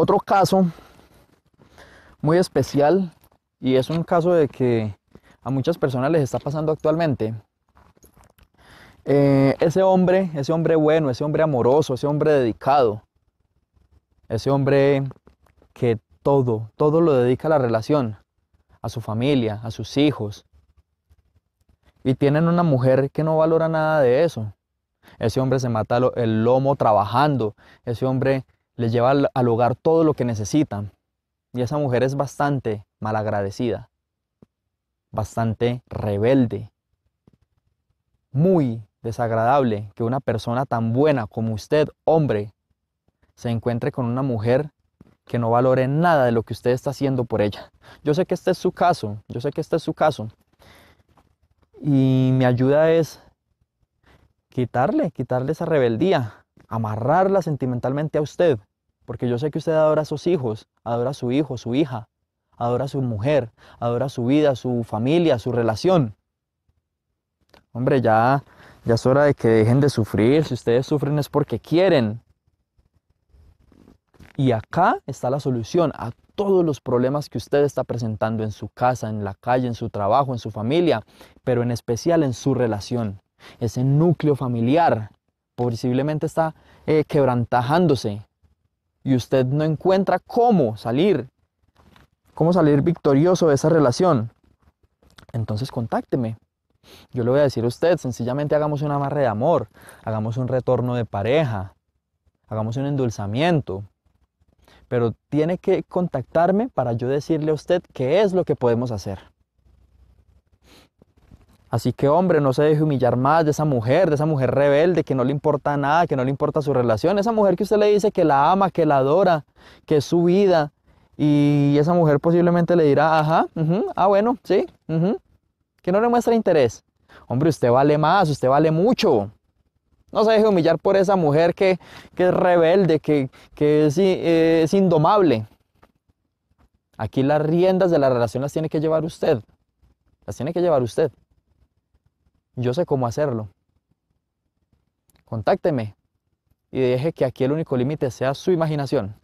Otro caso muy especial y es un caso de que a muchas personas les está pasando actualmente. Eh, ese hombre, ese hombre bueno, ese hombre amoroso, ese hombre dedicado, ese hombre que todo, todo lo dedica a la relación, a su familia, a sus hijos. Y tienen una mujer que no valora nada de eso. Ese hombre se mata el lomo trabajando. Ese hombre les lleva al hogar todo lo que necesitan. Y esa mujer es bastante malagradecida, bastante rebelde, muy desagradable que una persona tan buena como usted, hombre, se encuentre con una mujer que no valore nada de lo que usted está haciendo por ella. Yo sé que este es su caso, yo sé que este es su caso. Y mi ayuda es quitarle, quitarle esa rebeldía, amarrarla sentimentalmente a usted. Porque yo sé que usted adora a sus hijos, adora a su hijo, su hija, adora a su mujer, adora a su vida, a su familia, su relación. Hombre, ya, ya es hora de que dejen de sufrir. Si ustedes sufren es porque quieren. Y acá está la solución a todos los problemas que usted está presentando en su casa, en la calle, en su trabajo, en su familia, pero en especial en su relación. Ese núcleo familiar posiblemente está eh, quebrantajándose, y usted no encuentra cómo salir, cómo salir victorioso de esa relación, entonces contácteme. Yo le voy a decir a usted, sencillamente hagamos una amarre de amor, hagamos un retorno de pareja, hagamos un endulzamiento. Pero tiene que contactarme para yo decirle a usted qué es lo que podemos hacer. Así que hombre, no se deje humillar más de esa mujer, de esa mujer rebelde que no le importa nada, que no le importa su relación, esa mujer que usted le dice que la ama, que la adora, que es su vida. Y esa mujer posiblemente le dirá, ajá, ah bueno, sí, que no le muestra interés. Hombre, usted vale más, usted vale mucho. No se deje humillar por esa mujer que, es rebelde, que, que eh, es indomable. Aquí las riendas de la relación las tiene que llevar usted. Las tiene que llevar usted yo sé cómo hacerlo. Contácteme y deje que aquí el único límite sea su imaginación.